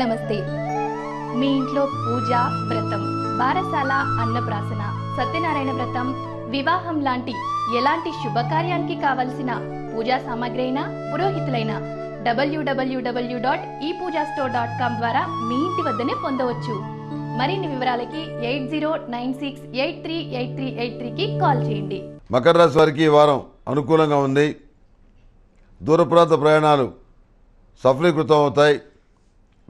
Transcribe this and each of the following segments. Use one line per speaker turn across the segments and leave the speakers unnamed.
నమస్తే మీ ఇంట్లో పూజ వ్రతం బారసాల అన్నప్రాసన సత్యనారాయణ వ్రతం వివాహం లాంటి ఎలాంటి శుభకార్యానికి కావలసిన పూజా సామాగ్రి అయినా పురోహితులైనా డబ్ల్యూడబ్ల్యూడబ్ల్యూ డాట్ ఈ పూజా స్టోర్ డాట్ కామ్ ద్వారా మీ ఇంటి వద్దనే పొందవచ్చు మరిన్ని వివరాలకి eight zero nine six eight three eight three eight త్రీకి కాల్ చేయండి మకర రాశి వారికి ఈ వారం అనుకూలంగా ఉంది దూర ప్రాంత ప్రయాణాలు సఫలీకృతం అవుతాయి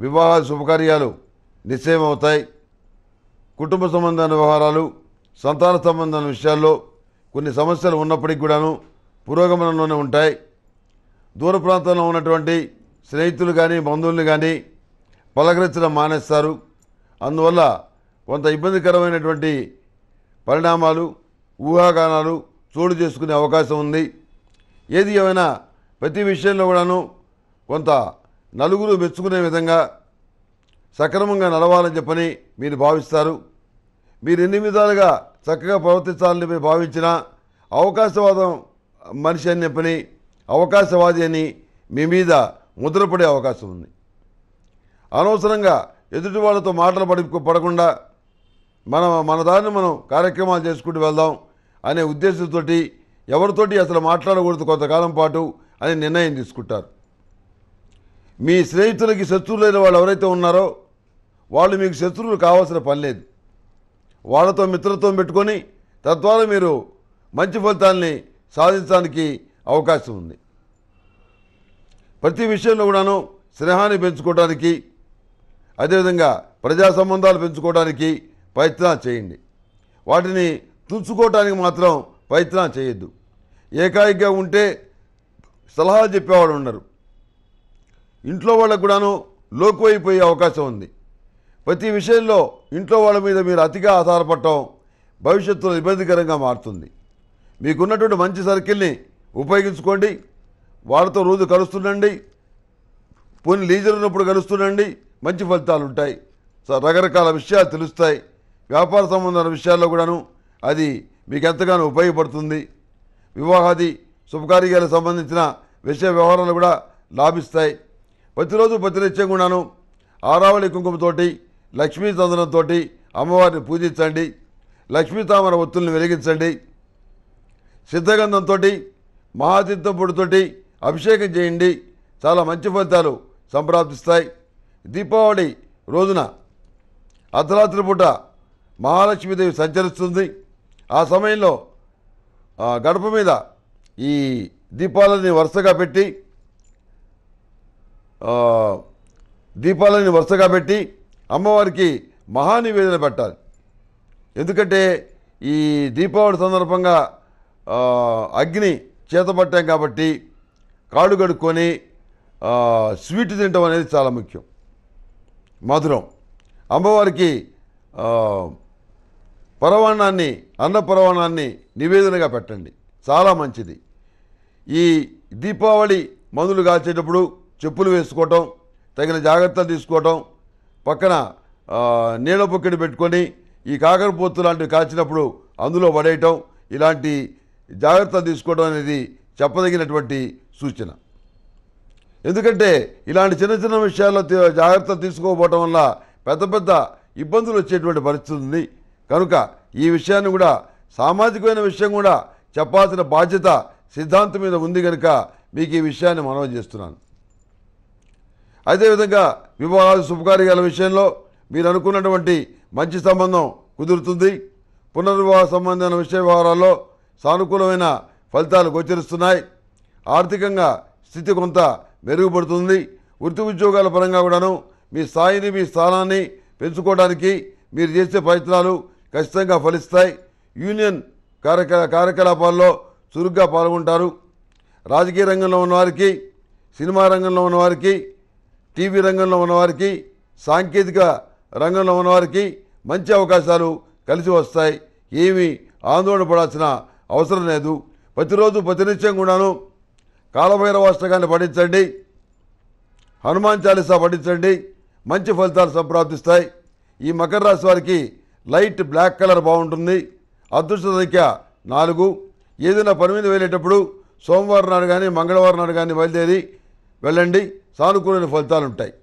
వివాహ శుభకార్యాలు నిశ్చయమవుతాయి కుటుంబ సంబంధ వ్యవహారాలు సంతాన సంబంధమైన విషయాల్లో కొన్ని సమస్యలు ఉన్నప్పటికి కూడాను పురోగమనంలోనే ఉంటాయి దూర ప్రాంతంలో ఉన్నటువంటి స్నేహితులు కానీ బంధువులు కానీ పలకరించడం మానేస్తారు అందువల్ల కొంత ఇబ్బందికరమైనటువంటి పరిణామాలు ఊహాగానాలు చోటు చేసుకునే అవకాశం ఉంది ఏది ఏమైనా ప్రతి విషయంలో కూడాను కొంత నలుగురు మెచ్చుకునే విధంగా సక్రమంగా నడవాలని చెప్పని మీరు భావిస్తారు మీరు ఎన్ని విధాలుగా చక్కగా ప్రవర్తించాలని మీరు భావించిన అవకాశవాదం మనిషి అని చెప్పని అవకాశవాది అని మీ మీద ముద్రపడే అవకాశం ఉంది అనవసరంగా ఎదుటి వాళ్ళతో మాటలు పడి పడకుండా మనం మన దాన్ని మనం కార్యక్రమాలు చేసుకుంటూ వెళ్దాం అనే ఉద్దేశంతో ఎవరితోటి అసలు మాట్లాడకూడదు కొంతకాలం పాటు అని నిర్ణయం తీసుకుంటారు మీ స్నేహితులకి శత్రువులైన వాళ్ళు ఎవరైతే ఉన్నారో వాళ్ళు మీకు శత్రువులు కావాల్సిన పని లేదు వాళ్ళతో మిత్రత్వం పెట్టుకొని తద్వారా మీరు మంచి ఫలితాన్ని సాధించడానికి అవకాశం ఉంది ప్రతి విషయంలో కూడాను స్నేహాన్ని పెంచుకోవడానికి అదేవిధంగా ప్రజా సంబంధాలు పెంచుకోవడానికి ప్రయత్నాలు చేయండి వాటిని తుంచుకోవటానికి మాత్రం ప్రయత్నం చేయొద్దు ఏకాయిగా ఉంటే సలహాలు చెప్పేవాడు ఉన్నారు ఇంట్లో వాళ్ళకు కూడాను లోకువైపోయే అవకాశం ఉంది ప్రతి విషయంలో ఇంట్లో వాళ్ళ మీద మీరు అతిగా ఆధారపడటం భవిష్యత్తులో ఇబ్బందికరంగా మారుతుంది మీకున్నటువంటి మంచి సర్కిల్ని ఉపయోగించుకోండి వాళ్ళతో రోజు కలుస్తుండండి పోని లీజర్ ఉన్నప్పుడు కలుస్తుండండి మంచి ఫలితాలు ఉంటాయి రకరకాల విషయాలు తెలుస్తాయి వ్యాపార సంబంధమైన విషయాల్లో కూడాను అది మీకు ఎంతగానో ఉపయోగపడుతుంది వివాహాది శుభకార్యాలకు సంబంధించిన విషయ వ్యవహారాలు కూడా లాభిస్తాయి ప్రతిరోజు ప్రతినిత్యం కూడాను ఆరావళి కుంకుమతోటి లక్ష్మీ చందనంతో అమ్మవారిని పూజించండి లక్ష్మీ తామర ఒత్తుల్ని వెలిగించండి సిద్ధగంధంతో మహాసిద్ధం అభిషేకం చేయండి చాలా మంచి ఫలితాలు సంప్రాప్తిస్తాయి దీపావళి రోజున అర్ధరాత్రి పూట మహాలక్ష్మీదేవి సంచరిస్తుంది ఆ సమయంలో గడప మీద ఈ దీపాలని వరుసగా పెట్టి దీపాలని వరుసగా పెట్టి అమ్మవారికి మహానివేదన పెట్టాలి ఎందుకంటే ఈ దీపావళి సందర్భంగా అగ్ని చేతపట్టాం కాబట్టి కాళ్ళు కడుక్కొని స్వీట్ తినటం అనేది చాలా ముఖ్యం మధురం అమ్మవారికి పరవాణాన్ని అన్న పరవాణాన్ని నివేదనగా పెట్టండి చాలా మంచిది ఈ దీపావళి మందులు కాల్చేటప్పుడు చెప్పులు వేసుకోవటం తగిన జాగ్రత్తలు తీసుకోవటం పక్కన నీళ్ళ పొక్కిడి పెట్టుకొని ఈ కాకరపోతు లాంటివి కాచినప్పుడు అందులో పడేయటం ఇలాంటి జాగ్రత్తలు తీసుకోవడం అనేది చెప్పదగినటువంటి సూచన ఎందుకంటే ఇలాంటి చిన్న చిన్న విషయాల్లో జాగ్రత్తలు తీసుకోకపోవటం వల్ల పెద్ద పెద్ద ఇబ్బందులు వచ్చేటువంటి పరిస్థితి ఉంది కనుక ఈ విషయాన్ని కూడా సామాజికమైన విషయం కూడా చెప్పాల్సిన బాధ్యత సిద్ధాంతం మీద ఉంది కనుక మీకు ఈ విషయాన్ని మనవి చేస్తున్నాను అదేవిధంగా వివాహాలు శుభకార్యాల విషయంలో మీరు అనుకున్నటువంటి మంచి సంబంధం కుదురుతుంది పునర్వివాహ సంబంధమైన విషయ వ్యవహారాల్లో సానుకూలమైన ఫలితాలు గోచరిస్తున్నాయి ఆర్థికంగా స్థితి కొంత మెరుగుపడుతుంది వృత్తి ఉద్యోగాల పరంగా కూడాను మీ స్థాయిని మీ స్థానాన్ని పెంచుకోవడానికి మీరు చేసే ప్రయత్నాలు ఖచ్చితంగా ఫలిస్తాయి యూనియన్ కార్యక కార్యకలాపాల్లో చురుగ్గా పాల్గొంటారు రాజకీయ రంగంలో ఉన్నవారికి సినిమా రంగంలో ఉన్నవారికి టీవీ రంగంలో ఉన్నవారికి సాంకేతిక రంగంలో ఉన్నవారికి మంచి అవకాశాలు కలిసి వస్తాయి ఏమీ ఆందోళన పడాల్సిన అవసరం లేదు ప్రతిరోజు ప్రతినిత్యం కూడాను కాలభైరవాష్టకాన్ని పఠించండి హనుమాన్ చాలీసా పఠించండి మంచి ఫలితాలు సంప్రాప్తిస్తాయి ఈ మకర రాశి వారికి లైట్ బ్లాక్ కలర్ బాగుంటుంది అదృష్ట సంఖ్య నాలుగు ఏదైనా పని మీద వెళ్ళేటప్పుడు సోమవారం నాడు కానీ మంగళవారం నాడు కానీ బయలుదేరి వెళ్ళండి సానుకూలమైన ఫలితాలు ఉంటాయి